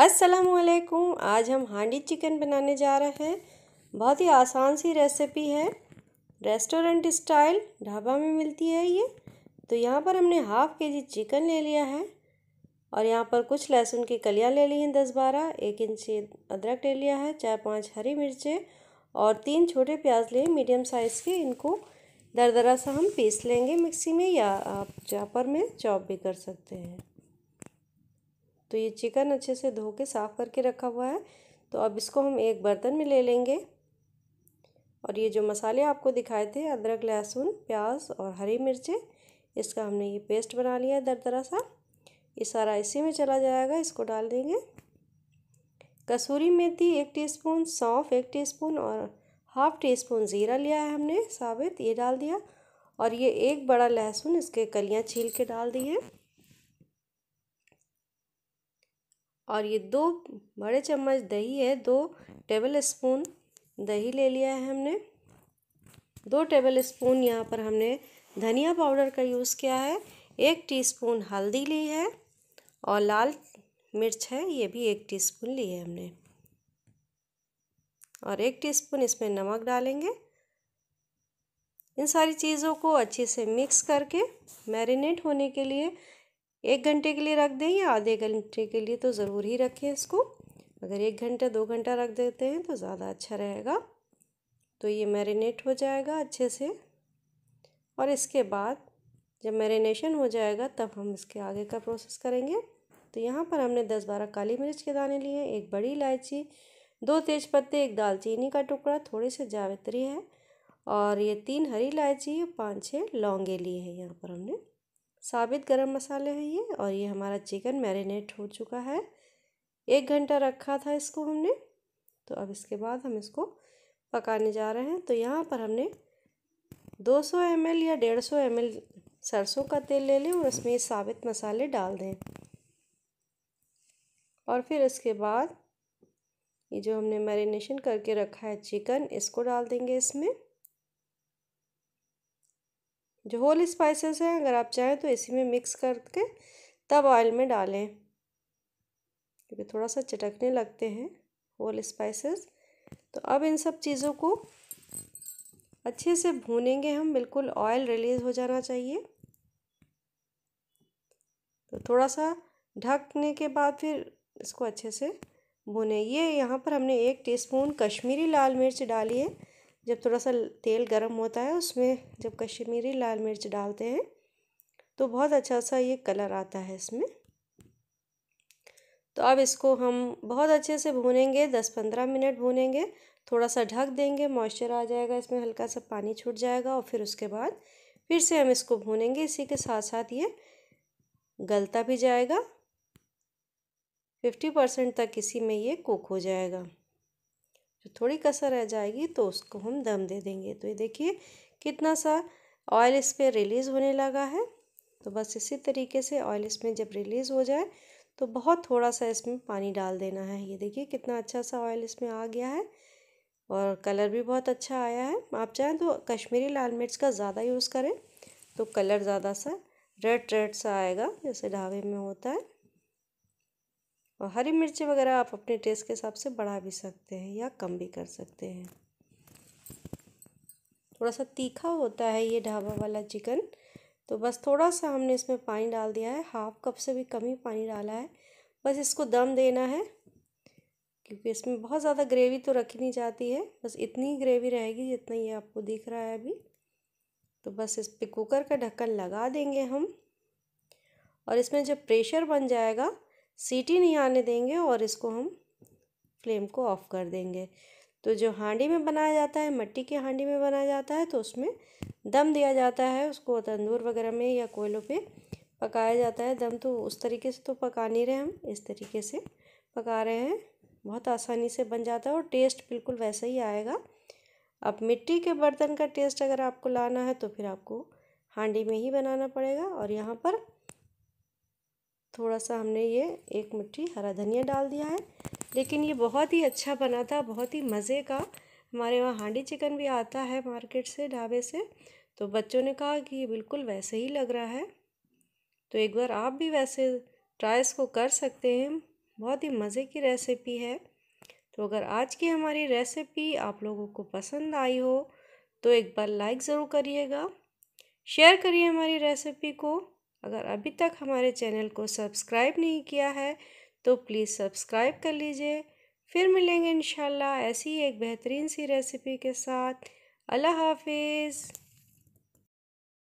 असलकुम आज हम हांडी चिकन बनाने जा रहे हैं बहुत ही आसान सी रेसिपी है रेस्टोरेंट स्टाइल ढाबा में मिलती है ये तो यहाँ पर हमने हाफ़ के जी चिकन ले लिया है और यहाँ पर कुछ लहसुन की कलियाँ ले ली हैं दस बारह एक इंची अदरक ले लिया है चार पाँच हरी मिर्चें और तीन छोटे प्याज लिए मीडियम साइज़ के इनको दरदरा सा हम पीस लेंगे मिक्सी में या आप चापर में चॉप भी कर सकते हैं तो ये चिकन अच्छे से धो के साफ़ करके रखा हुआ है तो अब इसको हम एक बर्तन में ले लेंगे और ये जो मसाले आपको दिखाए थे अदरक लहसुन प्याज और हरी मिर्चें इसका हमने ये पेस्ट बना लिया है दर सा ये सारा इसी में चला जाएगा इसको डाल देंगे कसूरी मेथी एक टीस्पून सौंफ एक टीस्पून और हाफ़ टी स्पून ज़ीरा लिया है हमने साबित ये डाल दिया और ये एक बड़ा लहसुन इसके कलियाँ छील के डाल दिए और ये दो बड़े चम्मच दही है दो टेबल स्पून दही ले लिया है हमने दो टेबल स्पून यहाँ पर हमने धनिया पाउडर का यूज़ किया है एक टीस्पून हल्दी ली है और लाल मिर्च है ये भी एक टीस्पून ली है हमने और एक टीस्पून इसमें नमक डालेंगे इन सारी चीज़ों को अच्छे से मिक्स करके मैरिनेट होने के लिए एक घंटे के लिए रख दें या आधे घंटे के लिए तो ज़रूर ही रखें इसको अगर एक घंटा दो घंटा रख देते हैं तो ज़्यादा अच्छा रहेगा तो ये मैरिनेट हो जाएगा अच्छे से और इसके बाद जब मैरिनेशन हो जाएगा तब हम इसके आगे का प्रोसेस करेंगे तो यहाँ पर हमने दस बारह काली मिर्च के दाने लिए एक बड़ी इलायची दो तेज पत्ते एक दालचीनी का टुकड़ा थोड़े से जावित्री है और ये तीन हरी इलायची पाँच छः लौंगे लिए हैं यहाँ पर हमने साबित गरम मसाले हैं ये और ये हमारा चिकन मैरिनेट हो चुका है एक घंटा रखा था इसको हमने तो अब इसके बाद हम इसको पकाने जा रहे हैं तो यहाँ पर हमने 200 एम या 150 एम सरसों का तेल ले लें और उसमें साबित मसाले डाल दें और फिर इसके बाद ये जो हमने मैरिनेशन करके रखा है चिकन इसको डाल देंगे इसमें जो होल स्पाइसेस हैं अगर आप चाहें तो इसी में मिक्स करके तब ऑयल में डालें क्योंकि थोड़ा सा चटकने लगते हैं होल स्पाइसेस तो अब इन सब चीज़ों को अच्छे से भूनेंगे हम बिल्कुल ऑयल रिलीज़ हो जाना चाहिए तो थोड़ा सा ढकने के बाद फिर इसको अच्छे से भुने ये यहाँ पर हमने एक टीस्पून कश्मीरी लाल मिर्च डाली है जब थोड़ा सा तेल गर्म होता है उसमें जब कश्मीरी लाल मिर्च डालते हैं तो बहुत अच्छा सा ये कलर आता है इसमें तो अब इसको हम बहुत अच्छे से भूनेंगे दस पंद्रह मिनट भूनेंगे थोड़ा सा ढक देंगे मॉइस्चर आ जाएगा इसमें हल्का सा पानी छूट जाएगा और फिर उसके बाद फिर से हम इसको भूनेंगे इसी के साथ साथ ये गलता भी जाएगा फिफ्टी परसेंट तक इसी में ये कुक हो जाएगा फिर तो थोड़ी कसर रह जाएगी तो उसको हम दम दे देंगे तो ये देखिए कितना सा ऑयल इस पर रिलीज़ होने लगा है तो बस इसी तरीके से ऑयल इसमें जब रिलीज़ हो जाए तो बहुत थोड़ा सा इसमें पानी डाल देना है ये देखिए कितना अच्छा सा ऑयल इसमें आ गया है और कलर भी बहुत अच्छा आया है आप चाहें तो कश्मीरी लाल मिर्च का ज़्यादा यूज़ करें तो कलर ज़्यादा सा रेड रेड सा आएगा जैसे ढाबे में होता है और हरी मिर्ची वगैरह आप अपने टेस्ट के हिसाब से बढ़ा भी सकते हैं या कम भी कर सकते हैं थोड़ा सा तीखा होता है ये ढाबा वाला चिकन तो बस थोड़ा सा हमने इसमें पानी डाल दिया है हाफ कप से भी कम ही पानी डाला है बस इसको दम देना है क्योंकि इसमें बहुत ज़्यादा ग्रेवी तो रखी नहीं जाती है बस इतनी ग्रेवी रहेगी जितना ये आपको दिख रहा है अभी तो बस इस पर कुकर का ढक्कन लगा देंगे हम और इसमें जब प्रेशर बन जाएगा सीटी नहीं आने देंगे और इसको हम फ्लेम को ऑफ़ कर देंगे तो जो हांडी में बनाया जाता है मिट्टी के हांडी में बनाया जाता है तो उसमें दम दिया जाता है उसको तंदूर वगैरह में या कोयलों पे पकाया जाता है दम तो उस तरीके से तो पका नहीं रहे हम इस तरीके से पका रहे हैं बहुत आसानी से बन जाता है और टेस्ट बिल्कुल वैसा ही आएगा अब मिट्टी के बर्तन का टेस्ट अगर आपको लाना है तो फिर आपको हांडी में ही बनाना पड़ेगा और यहाँ पर थोड़ा सा हमने ये एक मुट्ठी हरा धनिया डाल दिया है लेकिन ये बहुत ही अच्छा बना था बहुत ही मज़े का हमारे वहाँ हांडी चिकन भी आता है मार्केट से ढाबे से तो बच्चों ने कहा कि ये बिल्कुल वैसे ही लग रहा है तो एक बार आप भी वैसे ट्राई इसको कर सकते हैं बहुत ही मज़े की रेसिपी है तो अगर आज की हमारी रेसिपी आप लोगों को पसंद आई हो तो एक बार लाइक ज़रूर करिएगा शेयर करिए हमारी रेसिपी को अगर अभी तक हमारे चैनल को सब्सक्राइब नहीं किया है तो प्लीज़ सब्सक्राइब कर लीजिए फिर मिलेंगे इन ऐसी एक बेहतरीन सी रेसिपी के साथ अल्लाह हाफिज़